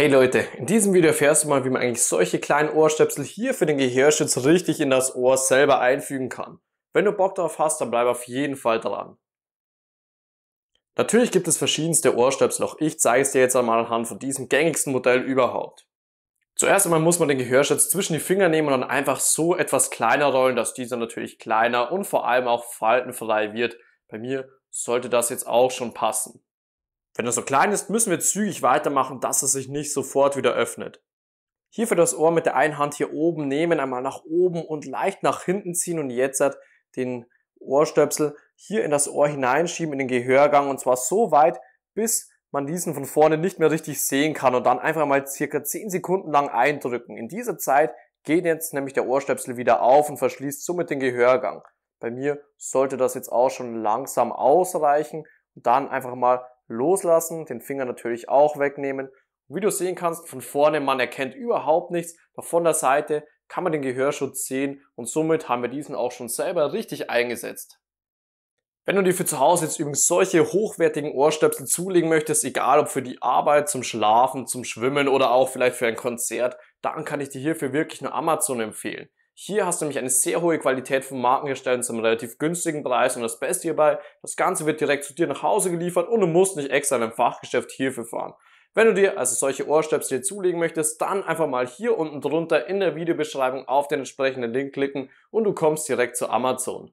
Hey Leute, in diesem Video erfährst du mal, wie man eigentlich solche kleinen Ohrstöpsel hier für den Gehörschutz richtig in das Ohr selber einfügen kann. Wenn du Bock drauf hast, dann bleib auf jeden Fall dran. Natürlich gibt es verschiedenste Ohrstöpsel, auch ich zeige es dir jetzt einmal anhand von diesem gängigsten Modell überhaupt. Zuerst einmal muss man den Gehörschutz zwischen die Finger nehmen und dann einfach so etwas kleiner rollen, dass dieser natürlich kleiner und vor allem auch faltenfrei wird. Bei mir sollte das jetzt auch schon passen. Wenn er so klein ist, müssen wir zügig weitermachen, dass es sich nicht sofort wieder öffnet. Hierfür das Ohr mit der einen Hand hier oben nehmen, einmal nach oben und leicht nach hinten ziehen und jetzt halt den Ohrstöpsel hier in das Ohr hineinschieben, in den Gehörgang und zwar so weit, bis man diesen von vorne nicht mehr richtig sehen kann und dann einfach mal circa 10 Sekunden lang eindrücken. In dieser Zeit geht jetzt nämlich der Ohrstöpsel wieder auf und verschließt somit den Gehörgang. Bei mir sollte das jetzt auch schon langsam ausreichen und dann einfach mal loslassen, den Finger natürlich auch wegnehmen. Wie du sehen kannst, von vorne, man erkennt überhaupt nichts, doch von der Seite kann man den Gehörschutz sehen und somit haben wir diesen auch schon selber richtig eingesetzt. Wenn du dir für zu Hause jetzt übrigens solche hochwertigen Ohrstöpsel zulegen möchtest, egal ob für die Arbeit, zum Schlafen, zum Schwimmen oder auch vielleicht für ein Konzert, dann kann ich dir hierfür wirklich nur Amazon empfehlen. Hier hast du nämlich eine sehr hohe Qualität von Markenherstellern zu einem relativ günstigen Preis und das Beste hierbei, das Ganze wird direkt zu dir nach Hause geliefert und du musst nicht extra in ein Fachgeschäft hierfür fahren. Wenn du dir also solche Ohrstöpsel hier zulegen möchtest, dann einfach mal hier unten drunter in der Videobeschreibung auf den entsprechenden Link klicken und du kommst direkt zu Amazon.